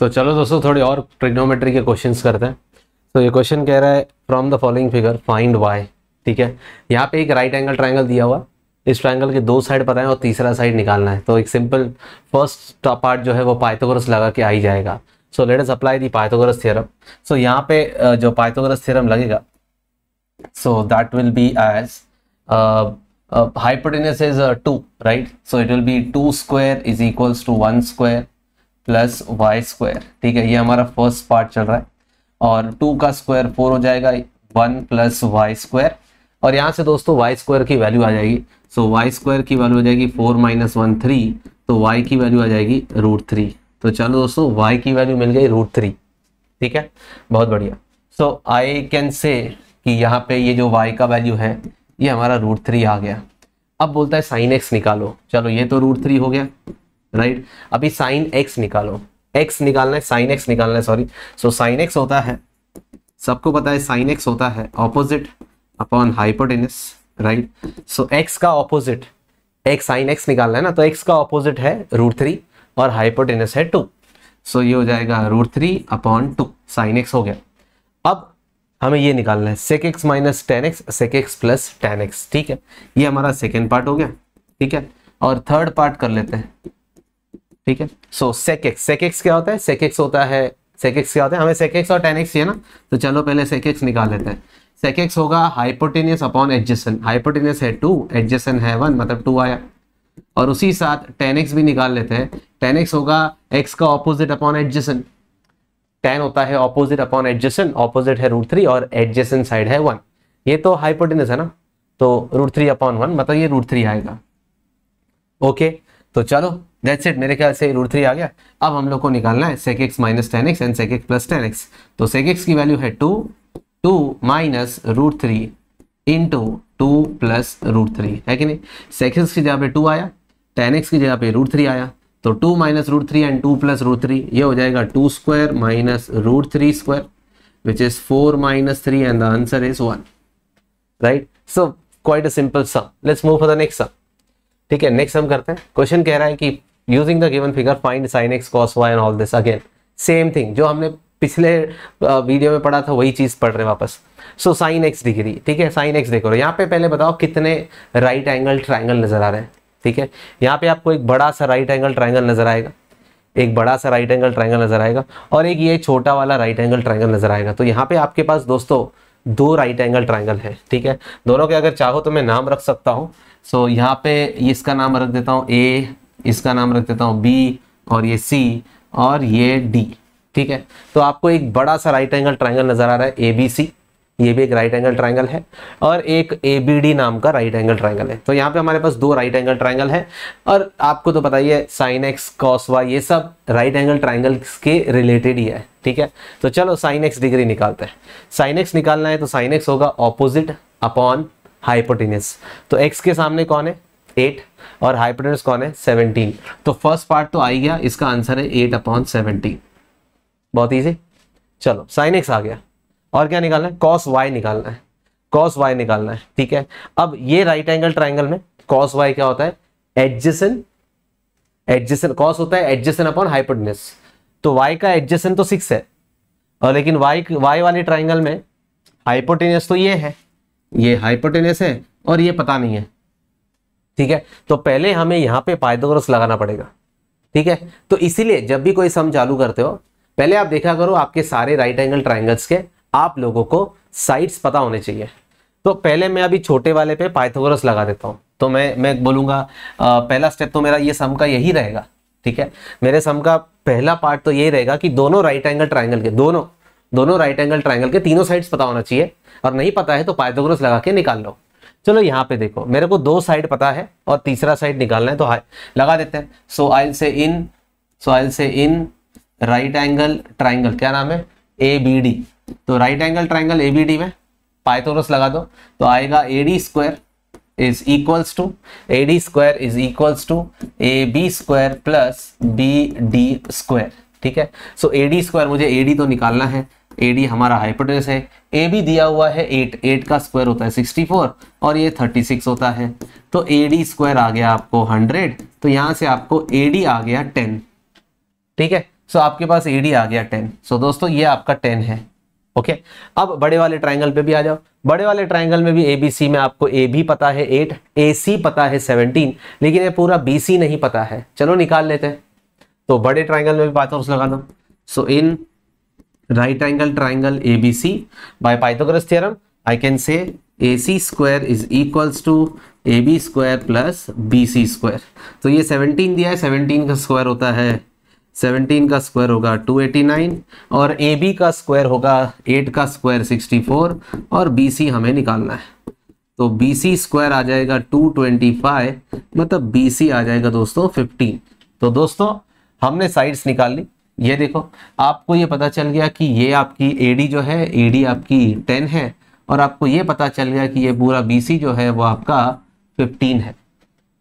तो चलो दोस्तों थोड़ी और ट्रिग्नोमेट्री के क्वेश्चन करते हैं तो ये क्वेश्चन कह रहा है from the following figure find y ठीक है यहाँ पे एक राइट एंगल ट्राइंगल दिया हुआ इस ट्राइंगल के दो साइड पता है और तीसरा साइड निकालना है तो एक सिंपल फर्स्ट पार्ट जो है वो पाइथोग्रस लगा के आ ही जाएगा so let us apply the Pythagoras theorem so यहाँ पे जो पाइथोग्रस थ्योरम लगेगा so that will be as uh, is two right so it will be two square is equals to one equals plus y square ठीक है ये हमारा first part चल रहा है और टू का स्क्वायर फोर हो जाएगा वन प्लस वाई स्क्वायर और यहाँ से दोस्तों वाई स्क्वायर की वैल्यू आ जाएगी सो वाई स्क्वायर की वैल्यू हो जाएगी फोर माइनस वन थ्री तो वाई की वैल्यू आ जाएगी रूट थ्री तो, तो चलो दोस्तों वाई की वैल्यू मिल गई रूट थ्री ठीक है बहुत बढ़िया सो आई कैन से कि यहाँ पे ये जो वाई का वैल्यू है ये हमारा रूट थ्री आ गया अब बोलता है साइन एक्स निकालो चलो ये तो रूट थ्री हो गया राइट अभी साइन एक्स निकालो एक्स निकालना है साइन एक्स निकालना है सॉरी सो साइन एक्स होता है सबको पता है साइन एक्स होता है opposite upon hypotenuse right so x का ऑपोजिट एक्स साइन एक्स निकालना है ना तो एक्स का ऑपोजिट है रूट थ्री और हाइपोटेनस है टू सो so, ये हो जाएगा root three upon two sine x हो गया अब हमें ये निकालना है sec x minus tan x sec x plus tan x ठीक है ये हमारा सेकेंड पार्ट हो गया ठीक है और थर्ड पार्ट कर लेते हैं ठीक है सो सेक एक्स सेक एक्स क्या होता है सेक एक्स होता है सेक एक्स क्या होता है हमें सेक एक्स और टेन एक्स चाहिए ना तो चलो पहले सेक एक्स निकाल लेते हैं सेक एक्स होगा हाइपोटेनियस अपॉन एडजेसन हाइपोटेनियस है टू एडजेसन है वन मतलब टू आया और उसी साथ टेन एक्स भी निकाल लेते हैं टेन एक्स होगा एक्स का ऑपोजिट अपॉन एडजेसन टेन होता है ऑपोजिट अपॉन एडजेसन ऑपोजिट है रूट थ्री और एडजेसन साइड है वन ये तो हाइपोटेनियस है ना तो रूट थ्री अपॉन वन मतलब ये रूट थ्री आएगा ओके okay, तो चलो दैट्स इट मेरे ख्याल से रूट थ्री आ गया अब हम लोग को निकालना है sec x minus tan x and sec x plus tan x तो सेक एक्स की वैल्यू है two two minus root three into two plus root three है कि नहीं सेक एक्स की जगह पे टू आया टेन एक्स की जगह पे रूट थ्री आया तो two minus root three and two plus root three ये हो जाएगा two square minus root three square which is four minus three and the answer is one right so quite a simple sum let's move for the next sum ठीक है next sum करते हैं question कह रहा है कि using the given figure find sine x cos y and all this again same thing जो हमने पिछले वीडियो में पढ़ा था वही चीज पढ़ रहे वापस सो साइन एक्स डिग्री ठीक है साइन एक्स देखो यहाँ पे पहले बताओ कितने राइट एंगल ट्राइंगल नजर आ रहे हैं ठीक है यहाँ पे आपको एक बड़ा सा राइट एंगल ट्राइंगल नजर आएगा एक बड़ा सा राइट एंगल ट्राइंगल नजर आएगा और एक ये छोटा वाला राइट एंगल ट्राइंगल नजर आएगा तो यहाँ पे आपके पास दोस्तों दो राइट एंगल ट्राइंगल है ठीक है दोनों के अगर चाहो तो मैं नाम रख सकता हूँ सो so, यहाँ पे इसका नाम रख देता हूँ ए इसका नाम रख देता हूँ बी और ये सी और ये डी ठीक है तो आपको एक बड़ा सा राइट एंगल ट्राइंगल नजर आ रहा है ए बी सी ये भी एक राइट एंगल ट्राइंगल है और एक ए बी डी नाम का राइट एंगल ट्राइंगल है तो यहाँ पे हमारे पास दो राइट एंगल ट्राइंगल है और आपको तो बताइए साइन एक्स कॉस वाई ये सब राइट एंगल ट्राइंगल के रिलेटेड ही है ठीक है तो चलो साइन एक्स डिग्री निकालते हैं साइन एक्स निकालना है तो साइन एक्स होगा ऑपोजिट अपॉन हाइपोटिनियस तो एक्स के सामने कौन है एट और हाइपोटेनस कौन है सेवनटीन तो फर्स्ट पार्ट तो आ गया इसका आंसर है एट अपॉन सेवनटीन बहुत ईजी चलो साइन एक्स आ गया और क्या निकालना है कॉस वाई निकालना है कॉस वाई निकालना है ठीक है अब ये राइट एंगल ट्राइंगल में कॉस वाई क्या होता है एडजेसन एडजेसन कॉस होता है एडजेसन अपॉन हाइपोटेनस तो वाई का एडजेसन तो सिक्स है और लेकिन वाई वाई वाले ट्राइंगल में हाइपोटेनियस तो ये है ये हाइपोटेनियस है और ये पता नहीं है ठीक है तो पहले हमें यहां पे पाइथागोरस लगाना पड़ेगा ठीक है तो इसीलिए जब भी कोई सम चालू करते हो पहले आप देखा करो आपके सारे राइट एंगल ट्राइंगल्स के आप लोगों को साइड्स पता होने चाहिए तो पहले मैं अभी छोटे वाले पे पाइथागोरस लगा देता हूं तो मैं मैं आ, पहला स्टेप तो मेरा ये सम का यही रहेगा ठीक है मेरे सम का पहला पार्ट तो यही रहेगा कि दोनों राइट एंगल ट्राइंगल के दोनों दोनों राइट एंगल ट्राइंगल के तीनों साइड्स पता होना चाहिए और नहीं पता है तो पाइथागोरस लगा के निकाल लो चलो यहाँ पे देखो मेरे को दो साइड पता है और तीसरा साइड निकालना है तो हाई लगा देते हैं सो आइल से इन सो आइल से इन राइट एंगल ट्राइंगल क्या नाम है ए बी डी तो right angle triangle A B D में पाइथोरस लगा दो तो आएगा A D square is equals to A D square is equals to A B square plus B D square ठीक है सो ए डी स्क्वायर मुझे A D तो निकालना है AD हमारा हाइपोटेस है ए भी दिया हुआ है एट एट का स्क्वायर होता है सिक्सटी फोर और ये थर्टी सिक्स होता है तो ए डी स्क्वायर आ गया आपको हंड्रेड तो यहाँ से आपको ए डी आ गया टेन ठीक है सो so, आपके पास ए डी आ गया टेन सो so, दोस्तों ये आपका टेन है ओके okay? अब बड़े वाले ट्राइंगल पे भी आ जाओ बड़े वाले ट्राइंगल में भी ए बी सी में आपको ए बी पता है एट ए सी पता है सेवनटीन लेकिन ये पूरा बी सी नहीं पता है चलो निकाल लेते हैं तो बड़े ट्राइंगल में भी पाथर्स लगा दो सो इन right angle triangle ABC by Pythagoras theorem I can say AC square is equals to AB square plus BC square तो ये 17 दिया है 17 का स्क्वायर होता है 17 का स्क्वायर होगा 289 और AB का स्क्वायर होगा 8 का स्क्वायर 64 और BC हमें निकालना है तो BC स्क्वायर आ जाएगा 225 मतलब BC आ जाएगा दोस्तों 15 तो दोस्तों हमने साइड्स निकाल ली ये देखो आपको ये पता चल गया कि ये आपकी एडी जो है एडी आपकी टेन है और आपको ये पता चल गया कि ये पूरा बीसी जो है वो आपका फिफ्टीन है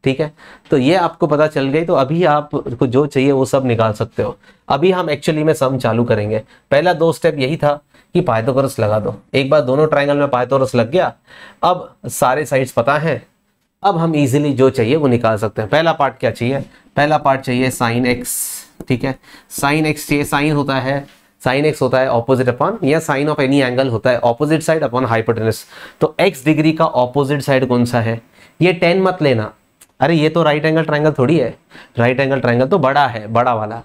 ठीक है तो ये आपको पता चल गई तो अभी आपको जो चाहिए वो सब निकाल सकते हो अभी हम एक्चुअली में सम चालू करेंगे पहला दो स्टेप यही था कि पाइथागोरस लगा दो एक बार दोनों ट्राइंगल में पायतोरस लग गया अब सारे साइड्स पता हैं अब हम इजीली जो चाहिए वो निकाल सकते हैं पहला पार्ट क्या चाहिए पहला पार्ट चाहिए साइन एक्स ठीक है साइन एक्स ये साइन होता है साइन एक्स होता है ऑपोजिट अपॉन या साइन ऑफ एनी एंगल होता है ऑपोजिट साइड अपॉन हाइपोटेनस तो एक्स डिग्री का ऑपोजिट साइड कौन सा है ये टेन मत लेना अरे ये तो राइट एंगल ट्राइंगल थोड़ी है राइट एंगल ट्राइंगल तो बड़ा है बड़ा वाला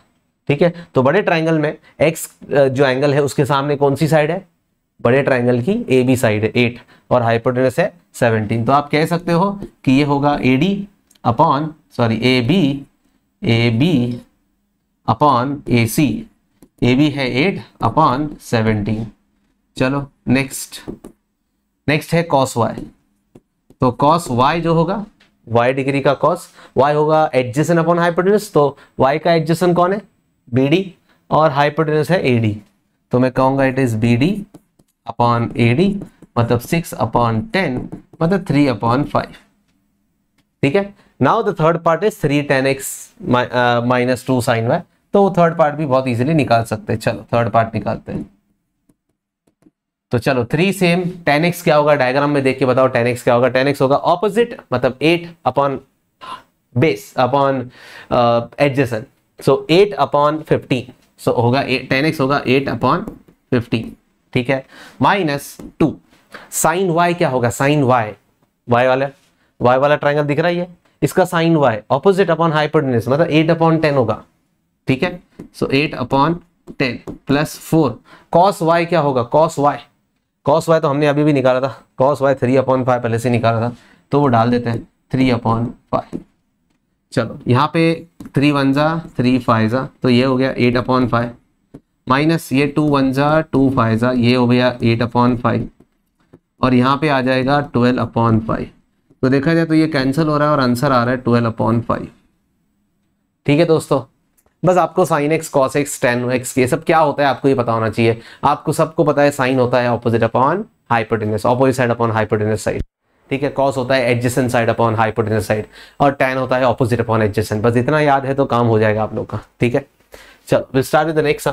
ठीक है तो बड़े ट्राइंगल में एक्स जो एंगल है उसके सामने कौन सी साइड है बड़े ट्राइंगल की ए बी साइड है एट और हाइपोटेनस है सेवनटीन तो आप कह सकते हो कि ये होगा A D upon sorry A B A B upon A C A B है एट अपॉन सेवनटीन चलो नेक्स्ट नेक्स्ट है कॉस वाई तो कॉस वाई जो होगा वाई डिग्री का कॉस y होगा एडजेसन अपॉन हाइपोटेनस तो y का एडजेसन कौन है बी डी और हाइपोटेनस है ए डी तो मैं कहूंगा it is B D upon A D मतलब सिक्स अपॉन टेन मतलब थ्री अपॉन फाइव ठीक है now the third part is three tan x minus two sine y तो वो थर्ड पार्ट भी बहुत इजीली निकाल सकते हैं चलो थर्ड पार्ट निकालते हैं तो चलो थ्री सेम टेन एक्स क्या होगा डायग्राम में देख के बताओ टेन एक्स क्या होगा टेन एक्स होगा ऑपोजिट मतलब eight upon base upon adjacent so eight upon fifteen so होगा टेन एक्स होगा एट अपॉन फिफ्टीन ठीक है माइनस टू साइन वाई क्या होगा साइन वाई वाई वाला वाई वाला ट्राइंगल दिख रहा है इसका sine y opposite upon hypotenuse मतलब एट अपॉन टेन होगा ठीक है so eight upon ten plus four cos y क्या होगा कॉस वाई कॉस वाई तो हमने अभी भी निकाला था cos y three upon five पहले से निकाला था तो वो डाल देते हैं थ्री अपॉन फाइव चलो यहाँ पे थ्री वन जा थ्री फाइव जा तो ये हो गया एट अपॉन फाइव माइनस ये टू वन जा टू फाइव जा ये हो गया एट अपॉन फाइव और यहाँ पे आ जाएगा ट्वेल्व अपॉन फाइव तो देखा जाए तो ये कैंसिल हो रहा है और आंसर आ रहा है ट्वेल्व अपॉन फाइव ठीक है दोस्तों बस आपको sine x cos x tan x ये सब क्या होता है आपको ये पता होना चाहिए आपको सबको पता है साइन होता है opposite upon hypotenuse opposite side upon hypotenuse side ठीक है कॉस होता है adjacent side upon hypotenuse side और टेन होता है ऑपोजिट अपॉन एडजेसन बस इतना याद है तो काम हो जाएगा आप लोग का ठीक है चलो विल स्टार्ट विद नेक्स्ट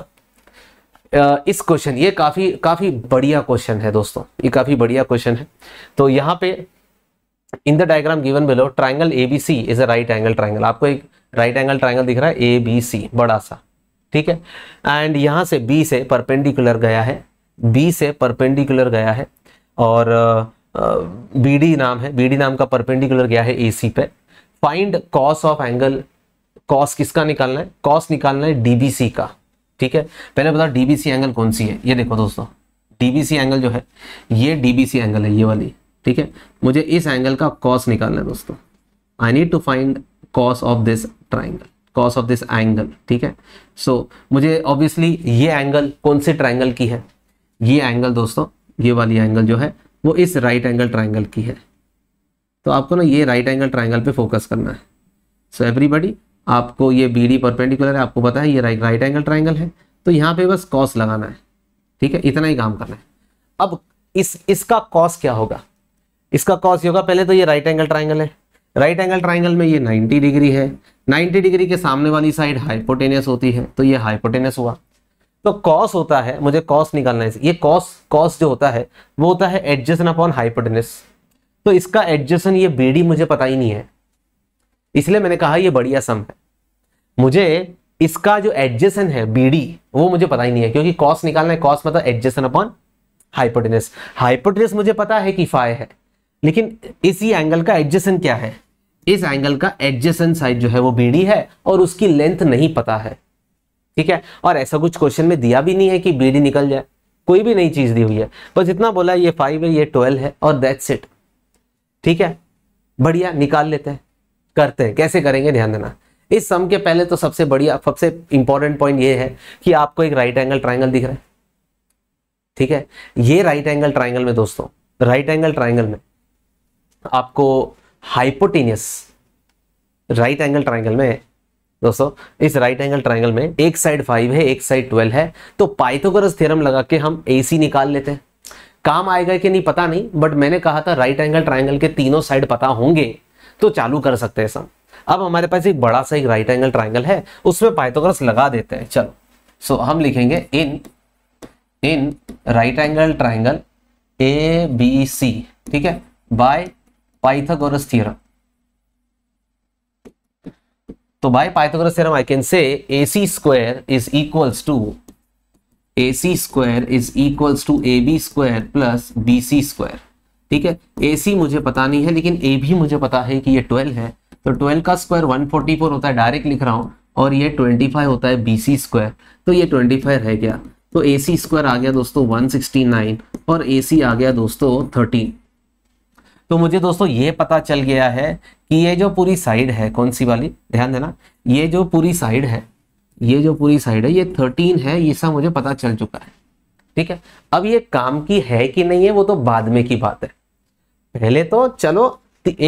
इस क्वेश्चन ये काफी काफी बढ़िया क्वेश्चन है दोस्तों ये काफी बढ़िया क्वेश्चन है तो यहाँ पे in the diagram given below triangle ABC is a right angle triangle आपको एक राइट एंगल ट्राइंगल दिख रहा है ए बी सी बड़ा सा ठीक है एंड यहाँ से बी से परपेंडिकुलर गया है बी से परपेंडिकुलर गया है और बी डी नाम है बी डी नाम का परपेंडिकुलर गया है ए सी पे find cos of angle cos किसका निकालना है कॉस निकालना है डीबीसी का ठीक है पहले बताओ डीबीसी एंगल कौन सी है ये देखो दोस्तों डीबीसी एंगल जो है ये डीबीसी एंगल है ये वाली ठीक है मुझे इस एंगल का कॉस निकालना है दोस्तों I need to find cos of this triangle cos of this angle ठीक है सो so, मुझे ऑब्वियसली ये एंगल कौन से ट्राइंगल की है ये एंगल दोस्तों ये वाली एंगल जो है वो इस राइट एंगल ट्राइंगल की है तो आपको ना ये राइट एंगल ट्राइंगल पे फोकस करना है सो so, एवरीबडी आपको ये बी डी परपेंडिकुलर है आपको पता है ये राइट राइट एंगल ट्राइंगल है तो यहाँ पे बस कॉस लगाना है ठीक है इतना ही काम करना है अब इस इसका कॉस क्या होगा इसका कॉस ये होगा पहले तो ये राइट एंगल ट्राइंगल है राइट एंगल ट्राइंगल में ये 90 डिग्री है 90 डिग्री के सामने वाली साइड हाइपोटेनियस होती है तो ये हाइपोटेनियस हुआ तो कॉस होता है मुझे कॉस निकालना है ये कॉस कॉस जो होता है वो होता है एडजेसन अपॉन हाइपोटेनिस तो इसका एडजेसन ये बीडी मुझे पता ही नहीं है इसलिए मैंने कहा यह बढ़िया सम है मुझे इसका जो एडजेसन है बीडी वो मुझे पता ही नहीं है क्योंकि कॉस निकालना है कॉस मतलब एडजेसन अपॉन हाइपोटेनियस हाइपोटेनियस मुझे पता है कि फाइव है लेकिन इसी एंगल का एडजेसन क्या है इस एंगल का एडजेसन साइड जो है वो बीडी है और उसकी लेंथ नहीं पता है ठीक है और ऐसा कुछ क्वेश्चन में दिया भी नहीं है कि बीडी निकल जाए कोई भी नई चीज दी हुई है बस इतना बोला ये फाइव है ये ट्वेल्व है और दैट्स इट ठीक है बढ़िया निकाल लेते हैं करते हैं कैसे करेंगे ध्यान देना इस सम के पहले तो सबसे बढ़िया सबसे इंपॉर्टेंट पॉइंट ये है कि आपको एक राइट एंगल ट्राइंगल दिख रहा है ठीक है ये राइट एंगल ट्राइंगल में दोस्तों राइट एंगल ट्राइंगल में आपको हाइपोटीनियस राइट एंगल ट्राइंगल में दोस्तों इस राइट एंगल ट्राइंगल में एक साइड फाइव है एक साइड ट्वेल्व है तो पाइथागोरस थ्योरम लगा के हम एसी निकाल लेते हैं काम आएगा कि नहीं पता नहीं बट मैंने कहा था राइट एंगल ट्राइंगल के तीनों साइड पता होंगे तो चालू कर सकते हैं सब अब हमारे पास एक बड़ा सा एक राइट एंगल ट्राइंगल है उसमें पाइथागोरस लगा देते हैं चलो सो हम लिखेंगे in in right angle triangle A B C ठीक है बाय पाइथागोरस थ्योरम तो by Pythagoras theorem I can say equals to A C square is equals to A B square plus B C square ठीक है सी मुझे पता नहीं है लेकिन ए भी मुझे पता है कि ये 12 है तो 12 का स्क्वायर 144 होता है डायरेक्ट लिख रहा हूँ और ये 25 होता है सी स्क्वायर तो ये 25 रह गया तो ए सी स्क्वायर आ गया दोस्तों 169 और ए सी आ गया दोस्तों 13 तो मुझे दोस्तों ये पता चल गया है कि ये जो पूरी साइड है कौन सी वाली ध्यान देना ये जो पूरी साइड है ये जो पूरी साइड है ये थर्टीन है ये सब मुझे पता चल चुका है ठीक है अब ये काम की है कि नहीं है वो तो बाद में की बात है पहले तो चलो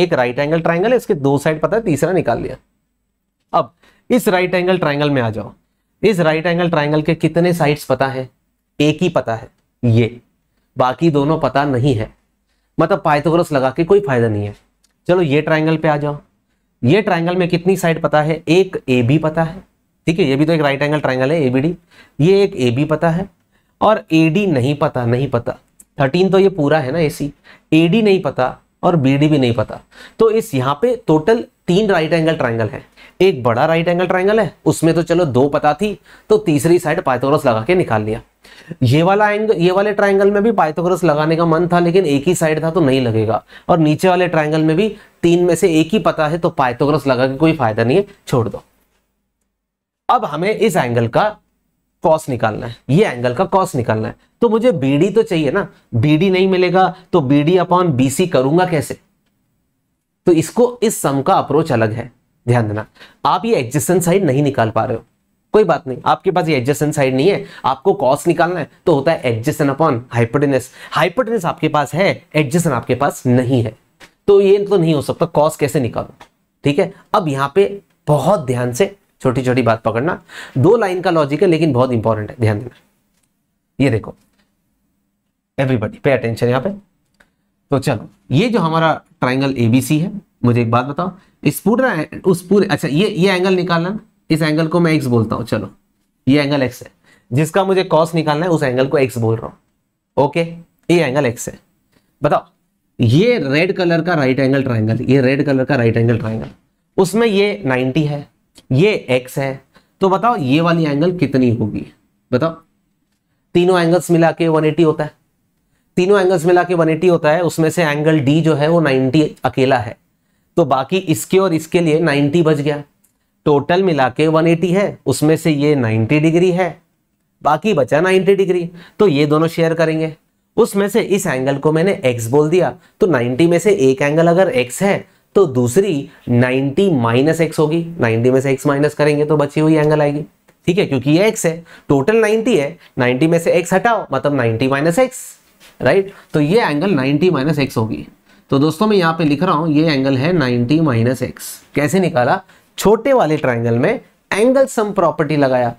एक राइट एंगल ट्राइंगल है इसके दो साइड पता है तीसरा निकाल लिया अब इस राइट एंगल ट्राइंगल में आ जाओ इस राइट एंगल ट्राइंगल के कितने साइड्स पता है एक ही पता है ये बाकी दोनों पता नहीं है मतलब पाइथागोरस लगा के कोई फायदा नहीं है चलो ये ट्राइंगल पे आ जाओ ये ट्राइंगल में कितनी साइड पता है एक ए बी पता है ठीक है ये भी तो एक राइट एंगल ट्राइंगल है ए बी डी ये एक ए बी पता है और ए डी नहीं पता नहीं पता थर्टीन तो ये पूरा है ना ए सी ए डी नहीं पता और बी डी भी नहीं पता तो इस यहाँ पे टोटल तीन राइट एंगल ट्राइंगल है एक बड़ा राइट एंगल ट्राइंगल है उसमें तो चलो दो पता थी तो तीसरी साइड पाइथागोरस लगा के निकाल लिया ये वाला एंगल ये वाले ट्राइंगल में भी पाइथोग्रस लगाने का मन था लेकिन एक ही साइड था तो नहीं लगेगा और नीचे वाले ट्राइंगल में भी तीन में से एक ही पता है तो पाइथोग्रस लगा के कोई फायदा नहीं है छोड़ दो अब हमें इस एंगल का कॉस निकालना है ये एंगल का कॉस निकालना है तो मुझे बीडी तो चाहिए ना बीडी नहीं मिलेगा तो बीडी अपॉन बीसी करूंगा कैसे तो इसको इस सम का अप्रोच अलग है ध्यान देना आप ये एक्जिस्टेंस साइड नहीं निकाल पा रहे हो कोई बात नहीं आपके पास ये एडजेसन साइड नहीं है आपको कॉस निकालना है तो होता है एडजेसन अपॉन हाइपोटेनस हाइपोटेनस आपके पास है एडजेसन आपके पास नहीं है तो ये तो नहीं हो सकता कॉस कैसे निकालो ठीक है अब यहां पे बहुत ध्यान से छोटी छोटी बात पकड़ना दो लाइन का लॉजिक है लेकिन बहुत इंपॉर्टेंट है ध्यान देना ये देखो एवरीबडी पे अटेंशन यहां पे तो चलो ये जो हमारा ट्राइंगल एबीसी है मुझे एक बात बताओ इस पूरा उस पूरे अच्छा ये ये एंगल निकालना इस एंगल को मैं एक्स बोलता हूँ चलो ये एंगल एक्स है जिसका मुझे कॉस निकालना है उस एंगल को एक्स बोल रहा हूँ ओके ये एंगल एक्स है बताओ ये रेड कलर का राइट एंगल ट्राइंगल ये रेड कलर का राइट एंगल ट्राइंगल उसमें ये 90 है ये एक्स है तो बताओ ये वाली एंगल कितनी होगी बताओ तीनों एंगल्स मिला के 180 होता है तीनों एंगल्स मिला के 180 होता है उसमें से एंगल डी जो है वो नाइनटी अकेला है तो बाकी इसके और इसके लिए नाइनटी बच गया टोटल मिला के वन है उसमें से ये नाइन्टी डिग्री है बाकी बचा 90 डिग्री तो ये दोनों शेयर करेंगे उसमें से इस एंगल को मैंने एक्स बोल दिया तो 90 में से एक एंगल अगर एक्स है तो दूसरी 90 माइनस एक्स होगी 90 में से एक्स माइनस करेंगे तो बची हुई एंगल आएगी ठीक है क्योंकि ये एक्स है टोटल 90 है 90 में से एक्स हटाओ मतलब 90 माइनस एक्स राइट तो ये एंगल 90 माइनस एक्स होगी तो दोस्तों मैं यहाँ पे लिख रहा हूँ ये एंगल है 90 माइनस एक्स कैसे निकाला छोटे वाले ट्राइंगल में एंगल सम प्रॉपर्टी लगाया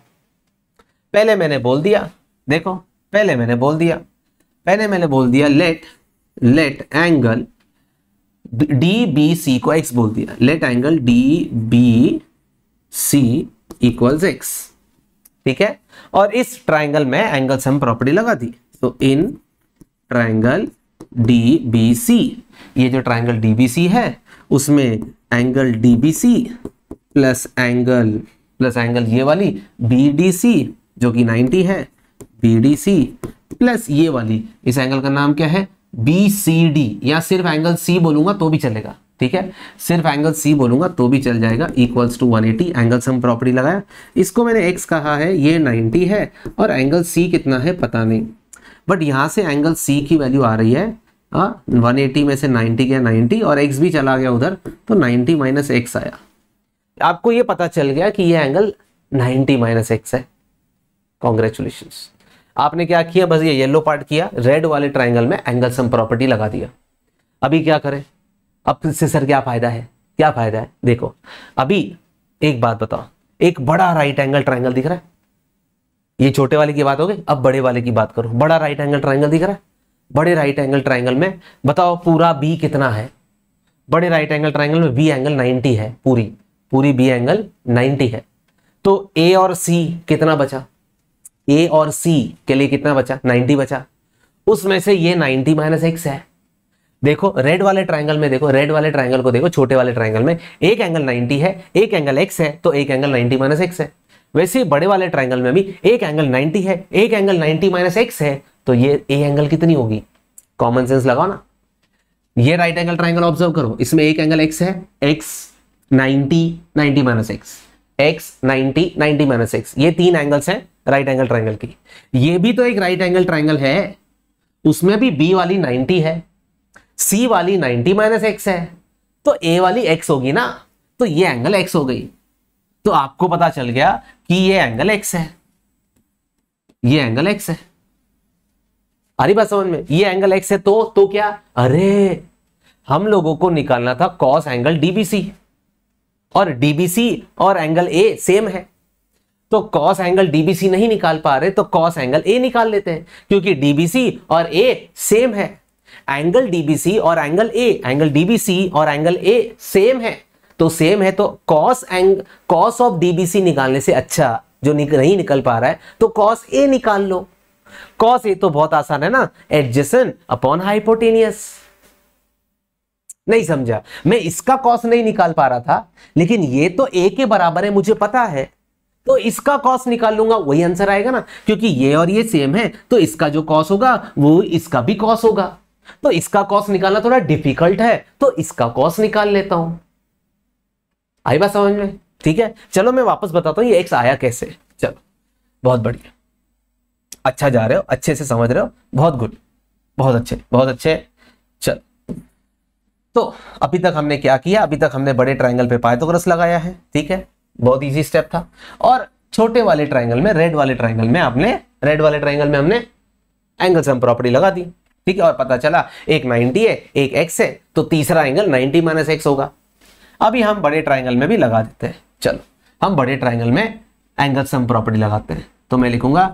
पहले मैंने बोल दिया देखो पहले मैंने बोल दिया पहले मैंने बोल दिया let let angle D B C को एक्स बोल दिया let angle D B C equal x ठीक है और इस ट्राइंगल में एंगल सम प्रॉपर्टी लगा दी तो in triangle D B C ये जो ट्राइंगल डी बी सी है उसमें angle D B C plus angle plus angle ये वाली BDC जो कि 90 है BDC प्लस ये वाली इस एंगल का नाम क्या है BCD या सिर्फ एंगल C बोलूंगा तो भी चलेगा ठीक है सिर्फ एंगल C बोलूंगा तो भी चल जाएगा इक्वल्स टू 180 एंगल से हम प्रॉपर्टी लगाया इसको मैंने x कहा है ये 90 है और एंगल C कितना है पता नहीं बट यहां से एंगल C की वैल्यू आ रही है आ, हाँ, 180 में से 90 गया 90 और x भी चला गया उधर तो 90 माइनस एक्स आया आपको ये पता चल गया कि ये एंगल 90 माइनस एक्स है कॉन्ग्रेचुलेशन आपने क्या किया बस ये येलो पार्ट किया रेड वाले ट्राइंगल में एंगल सम प्रॉपर्टी लगा दिया अभी क्या करें अब से सर क्या फायदा है क्या फायदा है देखो अभी एक बात बताओ एक बड़ा राइट एंगल ट्राइंगल दिख रहा है ये छोटे वाले की बात हो गई अब बड़े वाले की बात करो बड़ा राइट एंगल ट्राइंगल दिख रहा है बड़े राइट एंगल ट्राइंगल में बताओ पूरा बी कितना है बड़े राइट एंगल ट्राइंगल में बी एंगल 90 है पूरी पूरी बी एंगल 90 है तो ए और सी कितना बचा ए और सी के लिए कितना बचा 90 बचा उसमें से ये 90 माइनस एक्स है देखो रेड वाले ट्राइंगल में देखो रेड वाले ट्राइंगल को देखो छोटे वाले ट्राइंगल में एक एंगल 90 है एक एंगल एक्स है तो एक एंगल 90 माइनस एक्स है वैसे बड़े वाले ट्राइंगल में भी एक एंगल 90 है एक एंगल 90 माइनस एक्स है तो ये ए एंगल कितनी होगी कॉमन सेंस लगाओ ना ये राइट एंगल ट्राइंगल ऑब्जर्व करो इसमें एक एंगल एक्स है x 90 minus x x ninety ninety minus x ये तीन एंगल्स हैं राइट एंगल ट्राइंगल की ये भी तो एक राइट एंगल ट्राइंगल है उसमें भी बी वाली 90 है सी वाली 90 माइनस एक्स है तो ए वाली एक्स होगी ना तो ये एंगल एक्स हो गई तो आपको पता चल गया कि ये एंगल एक्स है ये एंगल एक्स है अरे बस समझ में ये एंगल एक्स है तो तो क्या अरे हम लोगों को निकालना था कॉस एंगल डीबीसी और डीबीसी और एंगल ए सेम है तो कॉस एंगल डीबीसी नहीं निकाल पा रहे तो कॉस एंगल ए निकाल लेते हैं क्योंकि डीबीसी और ए सेम है एंगल डीबीसी और एंगल ए एंगल डीबीसी और एंगल ए सेम है तो सेम है तो कॉस एंग कॉस ऑफ डीबीसी निकालने से अच्छा जो निक, नहीं निकल पा रहा है तो कॉस ए निकाल लो कॉस ए तो बहुत आसान है ना एडजेसन अपॉन हाइपोटेनियस नहीं समझा मैं इसका कॉस नहीं निकाल पा रहा था लेकिन ये तो ए के बराबर है मुझे पता है तो इसका कॉस निकाल लूंगा वही आंसर आएगा ना क्योंकि ये और ये सेम है तो इसका जो कॉस होगा वो इसका भी कॉस होगा तो इसका कॉस निकालना थोड़ा डिफिकल्ट है तो इसका कॉस निकाल लेता हूं आई बात समझ में ठीक है चलो मैं वापस बताता हूं ये एक्स आया कैसे चलो बहुत बढ़िया अच्छा जा रहे हो अच्छे से समझ रहे हो बहुत गुड बहुत अच्छे बहुत अच्छे चलो तो अभी तक हमने क्या किया अभी तक हमने बड़े ट्राइंगल पे पाइथागोरस लगाया है ठीक है बहुत इजी स्टेप था और छोटे वाले ट्राइंगल में रेड वाले ट्राइंगल में आपने रेड वाले ट्राइंगल में हमने एंगल सम प्रॉपर्टी लगा दी ठीक है और पता चला एक 90 है एक एक्स है तो तीसरा एंगल 90 माइनस एक्स होगा अभी हम बड़े ट्राइंगल में भी लगा देते हैं चलो हम बड़े ट्राइंगल में एंगल सम प्रॉपर्टी लगाते हैं तो मैं लिखूंगा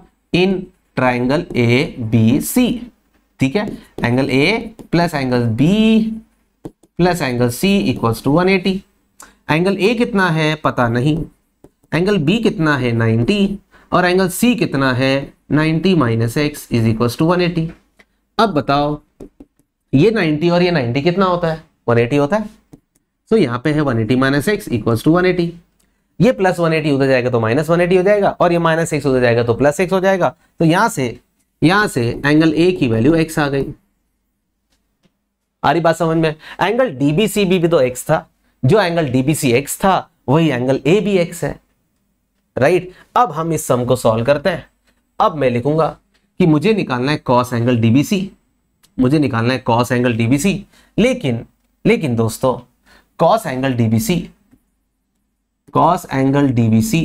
in triangle A B C ठीक है angle A plus angle B plus angle C equals to one eighty angle A कितना है पता नहीं एंगल बी कितना है 90 और एंगल सी कितना है 90 minus x is equals to one अब बताओ ये 90 और ये 90 कितना होता है 180 होता है सो तो so, यहाँ पे है 180 eighty minus x equals to one ये प्लस 180 उधर जाएगा तो माइनस वन हो जाएगा और ये माइनस एक्स उधर जाएगा तो प्लस एक्स हो जाएगा तो यहाँ से यहाँ से एंगल ए की वैल्यू एक्स आ गई आ रही बात समझ में एंगल डीबीसी भी, भी तो एक्स था जो एंगल डीबीसी एक्स था वही एंगल ए भी एक्स है राइट अब हम इस सम को सॉल्व करते हैं अब मैं लिखूंगा कि मुझे निकालना है कॉस एंगल डीबीसी मुझे निकालना है कॉस एंगल डीबीसी लेकिन लेकिन दोस्तों cos angle DBC cos angle DBC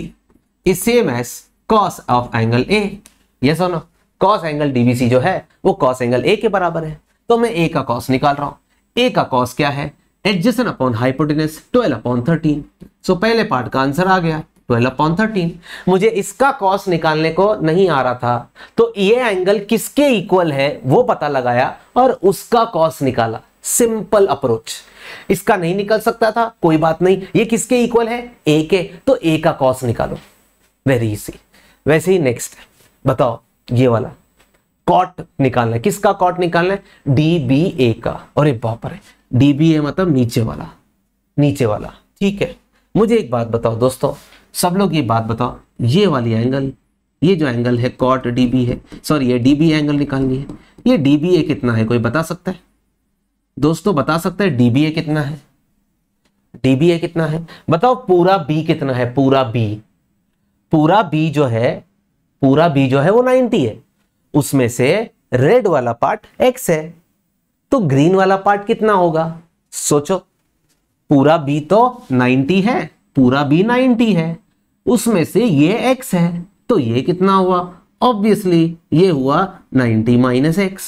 is same as cos of angle A yes और नो कॉस एंगल डीबीसी जो है वो कॉस एंगल ए के बराबर है तो मैं ए का कॉस निकाल रहा हूं ए का कॉस क्या है adjacent upon hypotenuse twelve upon thirteen so पहले पार्ट का आंसर आ गया 12 13 मुझे इसका कॉस निकालने को नहीं आ रहा था तो ये एंगल किसके इक्वल है वो पता लगाया और उसका कॉस निकाला सिंपल अप्रोच इसका नहीं निकल सकता था कोई बात नहीं ये किसके इक्वल है ए के तो ए का कॉस निकालो वेरी इजी वैसे ही नेक्स्ट बताओ ये वाला कॉट निकालना है किसका कॉट निकालना है डी बी ए का और एक बापर है डी बी ए मतलब नीचे वाला नीचे वाला ठीक है मुझे एक बात बताओ दोस्तों सब लोग ये बात बताओ ये वाली एंगल ये जो एंगल है कॉट डी बी है सॉरी ये डी बी एंगल निकालनी है ये डी बी ए कितना है कोई बता सकता है दोस्तों बता सकता है डी बी ए कितना है डी बी ए कितना है बताओ पूरा बी कितना है पूरा बी पूरा बी जो है पूरा बी जो है वो नाइनटी है उसमें से रेड वाला पार्ट एक्स है तो ग्रीन वाला पार्ट कितना होगा सोचो पूरा बी तो 90 है पूरा बी 90 है उसमें से ये एक्स है तो ये कितना हुआ ऑब्वियसली ये हुआ 90 माइनस एक्स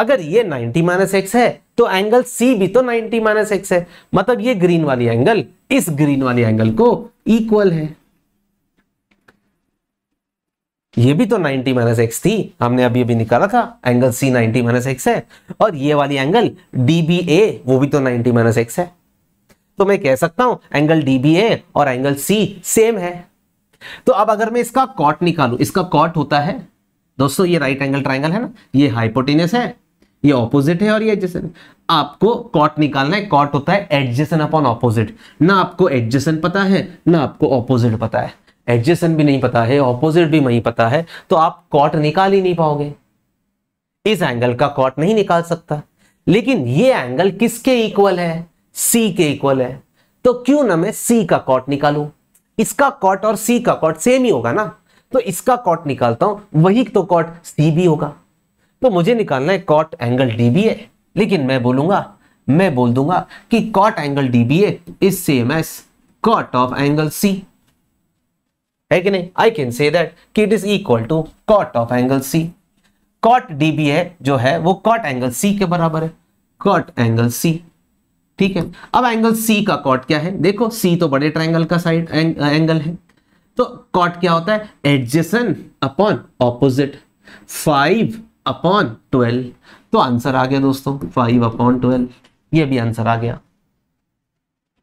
अगर ये 90 माइनस एक्स है तो एंगल सी भी तो 90 माइनस एक्स है मतलब ये ग्रीन वाली एंगल इस ग्रीन वाली एंगल को इक्वल है ये भी तो 90 माइनस एक्स थी हमने अभी अभी निकाला था एंगल सी 90 माइनस एक्स है और ये वाली एंगल डी बी ए वो भी तो 90 माइनस एक्स है तो मैं कह सकता हूं एंगल डी बी ए और एंगल सी सेम है तो अब अगर मैं इसका कॉट निकालू इसका कॉट होता है दोस्तों ये राइट एंगल ट्राइंगल है ना ये हाइपोटिनस है ये ऑपोजिट है और ये एडजेसन आपको कॉट निकालना है कॉट होता है एडजेसन अपॉन ऑपोजिट ना आपको एडजेसन पता है ना आपको ऑपोजिट पता है एडजेसन भी नहीं पता है ऑपोजिट भी नहीं पता है तो आप कॉट निकाल ही नहीं पाओगे इस एंगल का कॉट नहीं निकाल सकता लेकिन ये एंगल किसके इक्वल है सी के इक्वल है तो क्यों ना मैं सी का कॉट निकालू इसका कॉट और सी का कॉट सेम ही होगा ना तो इसका कॉट निकालता हूं वही तो कॉट सी भी होगा तो मुझे निकालना है cot angle D B A लेकिन मैं बोलूंगा मैं बोल दूंगा कि cot angle D B A is same as cot of angle C है कि नहीं आई कैन से दैट कि it is equal to cot of angle C cot D B है जो है वो कॉट एंगल सी के बराबर है कॉट एंगल सी ठीक है अब एंगल सी का कॉट क्या है देखो सी तो बड़े ट्राइंगल का साइड एंग, एंगल है तो कॉट क्या होता है adjacent upon opposite five upon twelve तो आंसर आ गया दोस्तों फाइव अपॉन ट्वेल्व ये भी आंसर आ गया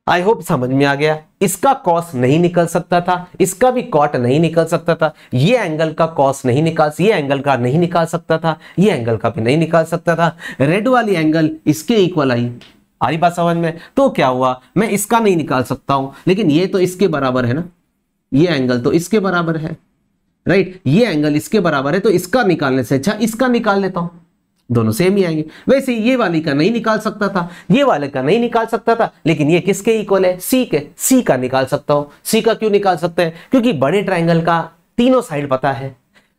आई होप समझ में आ गया इसका कॉस नहीं निकल सकता था इसका भी कॉट नहीं निकल सकता था ये एंगल का कॉस नहीं निकाल ये एंगल का नहीं निकाल सकता था ये एंगल का भी नहीं निकाल सकता था रेड वाली एंगल इसके इक्वल आई आई बात समझ में तो क्या हुआ मैं इसका नहीं निकाल सकता हूं लेकिन ये तो इसके बराबर है ना ये एंगल तो इसके बराबर है राइट ये एंगल इसके बराबर है तो इसका निकालने से अच्छा इसका निकाल लेता हूं दोनों सेम ही आएंगे वैसे ये वाली का नहीं निकाल सकता था ये वाले का नहीं निकाल सकता था लेकिन ये किसके इक्वल है सी के सी का निकाल सकता हूं सी का क्यों निकाल सकते हैं क्योंकि बड़े ट्राइंगल का तीनों साइड पता है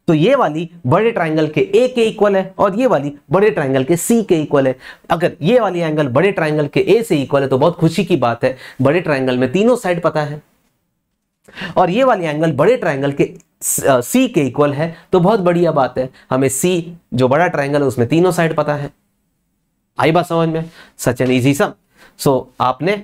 तो ये वाली बड़े ट्राइंगल के ए के इक्वल है और ये वाली बड़े ट्राइंगल के सी के इक्वल है अगर ये वाली एंगल बड़े ट्राइंगल के ए से इक्वल है तो बहुत खुशी की बात है बड़े ट्राइंगल में तीनों साइड पता है और ये वाली एंगल बड़े ट्राइंगल के सी के इक्वल है तो बहुत बढ़िया बात है हमें सी जो बड़ा ट्राइंगल है उसमें तीनों साइड पता है आई बात समझ में सच एन इजी सम सो आपने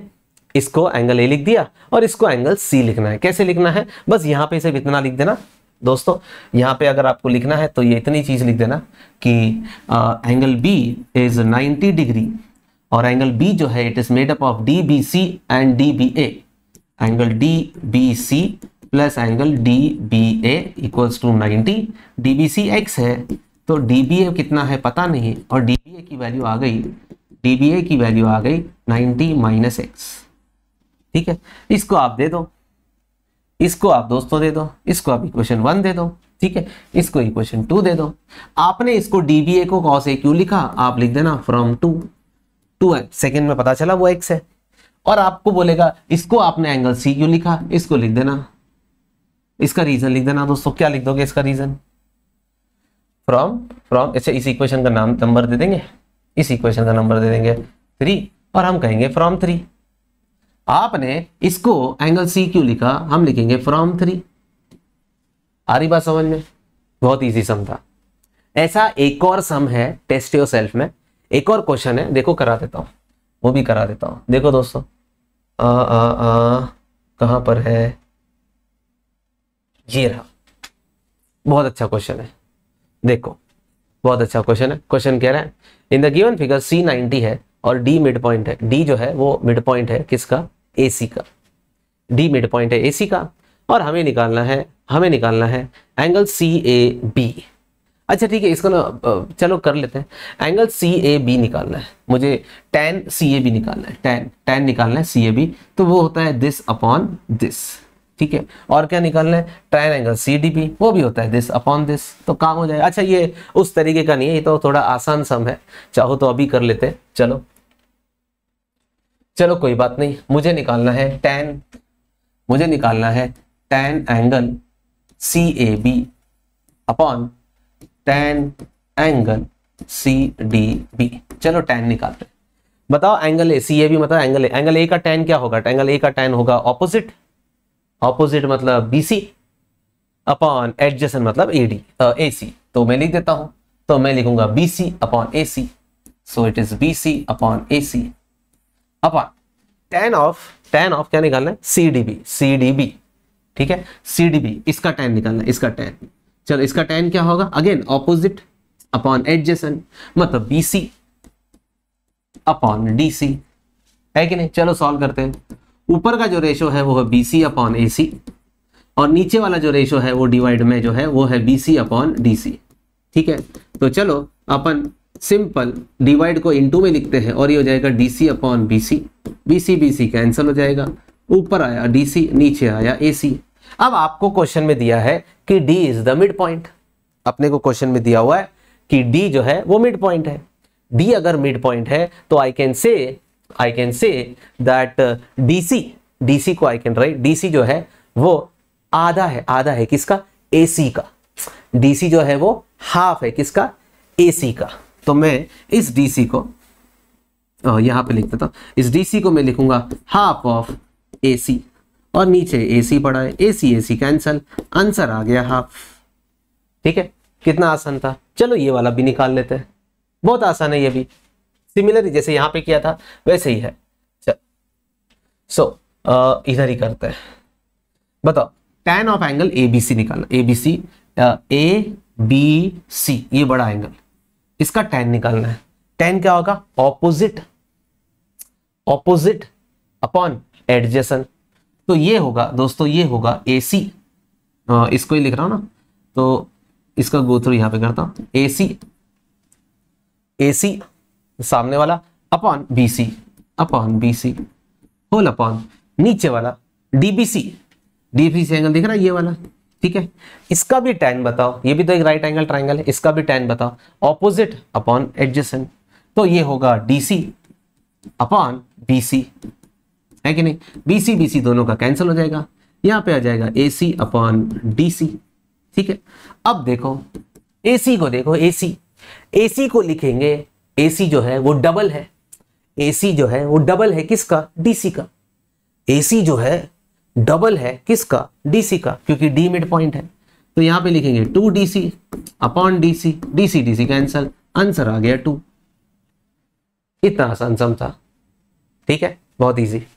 इसको एंगल ए लिख दिया और इसको एंगल सी लिखना है कैसे लिखना है बस यहां पे सिर्फ इतना लिख देना दोस्तों यहां पे अगर आपको लिखना है तो ये इतनी चीज लिख देना कि आ, एंगल बी इज 90 डिग्री और एंगल बी जो है it is made up of D B C and D B A angle D B C plus angle D B equals to ninety D B C X है तो D B ए कितना है पता नहीं और D B ए की value आ गई D B ए की वैल्यू आ गई नाइन्टी माइनस एक्स ठीक है इसको आप दे दो इसको आप दोस्तों दे दो इसको आप इक्वेशन वन दे दो ठीक है इसको इक्वेशन टू दे दो आपने इसको डी बी ए को कॉस ए क्यू लिखा आप लिख देना फ्रॉम टू टू सेकेंड में पता चला वो एक्स है और आपको बोलेगा इसको आपने एंगल सी क्यू लिखा इसको लिख देना इसका रीजन लिख देना दोस्तों क्या लिख दोगे इसका रीजन फ्रॉम फ्रॉम अच्छा इस इक्वेशन का नाम नंबर दे देंगे इस इक्वेशन का नंबर दे देंगे थ्री और हम कहेंगे फ्रॉम थ्री आपने इसको एंगल सी क्यू लिखा हम लिखेंगे फ्रॉम थ्री आ रही बात समझ में बहुत इजी सम था ऐसा एक और सम है टेस्ट योर सेल्फ में एक और क्वेश्चन है देखो करा देता हूँ वो भी करा देता हूँ देखो दोस्तों कहाँ पर है ये रहा बहुत अच्छा क्वेश्चन है देखो बहुत अच्छा क्वेश्चन है क्वेश्चन कह रहा है in the given figure C ninety है और डी मिड पॉइंट है डी जो है वो मिड पॉइंट है किसका ए सी का डी मिड पॉइंट है ए सी का और हमें निकालना है हमें निकालना है एंगल सी ए बी अच्छा ठीक है इसको ना चलो कर लेते हैं एंगल सी ए बी निकालना है मुझे टेन सी ए बी निकालना है टेन टेन निकालना है सी ए बी तो वो होता है दिस अपॉन दिस ठीक है और क्या निकालना है triangle C D P वो भी होता है दिस अपॉन दिस तो काम हो जाए अच्छा ये उस तरीके का नहीं है ये तो थोड़ा आसान सम है चाहो तो अभी कर लेते चलो चलो कोई बात नहीं मुझे निकालना है टेन मुझे निकालना है tan angle C A B upon tan angle C D B चलो टेन निकालते बताओ angle A C A B मतलब एंगल ए एंगल ए का टेन क्या होगा एंगल ए का टेन होगा ऑपोजिट ऑपोजिट मतलब बी सी अपॉन एडजेसन मतलब ए डी ए सी तो मैं लिख देता हूं तो मैं लिखूंगा B C upon A C so it is B C upon A C upon tan of tan of क्या निकालना है C D B C D B ठीक है सी डी बी इसका टेन निकालना है इसका टेन चलो इसका टेन क्या होगा अगेन ऑपोजिट अपॉन एडजेसन मतलब B C upon D C है कि नहीं चलो सॉल्व करते हैं ऊपर का जो रेशो है वो है बी सी अपॉन ए सी और नीचे वाला जो रेशो है वो डिवाइड में जो है वो है B C upon D C ठीक है तो चलो अपन सिंपल डिवाइड को इनटू में लिखते हैं और ये हो जाएगा D C upon B C B C B C cancel हो जाएगा ऊपर आया डी सी नीचे आया ए सी अब आपको क्वेश्चन में दिया है कि D is the midpoint अपने को क्वेश्चन में दिया हुआ है कि डी जो है वो मिड पॉइंट है डी अगर मिड पॉइंट है तो I can say I can say that DC DC को आई कैन राइट डीसी जो है वो आधा है आधा है किसका एसी का डीसी जो है वो हाफ है किसका एसी का तो मैं इस डीसी को यहां पे लिख देता हूं इस डीसी को मैं लिखूंगा हाफ ऑफ एसी और नीचे एसी पड़ा है एसी एसी कैंसल आंसर आ गया हाफ ठीक है कितना आसान था चलो ये वाला भी निकाल लेते हैं बहुत आसान है ये भी सिमिलर जैसे यहां पे किया था वैसे ही है सो so, इधर ही करते हैं बताओ tan of angle A B C निकालना A B C A B C ये बड़ा एंगल इसका टेन निकालना है टेन क्या होगा ऑपोजिट ऑपोजिट अपॉन एडजेसन तो ये होगा दोस्तों ये होगा ए सी इसको ही लिख रहा हूं ना तो इसका गोत्र यहां पे करता हूं ए सी ए सी सामने वाला upon B C upon B C whole upon नीचे वाला डीबीसी डीबीसी एंगल दिख रहा है ये वाला ठीक है इसका भी टैन बताओ ये भी तो एक राइट एंगल ट्राइंगल है इसका भी टैन बताओ ऑपोजिट अपॉन एडजेसेंट तो ये होगा डीसी अपॉन बीसी है कि नहीं बीसी बीसी दोनों का कैंसिल हो जाएगा यहां पे आ जाएगा एसी अपॉन डीसी ठीक है अब देखो एसी को देखो एसी एसी को लिखेंगे एसी जो है वो डबल है एसी जो है वो डबल है किसका डीसी का एसी जो है डबल है किसका डीसी का क्योंकि डी मिड पॉइंट है तो यहां पे लिखेंगे two D C upon D C D C D C cancel answer आ गया टू इतना आसान समझा ठीक है बहुत इजी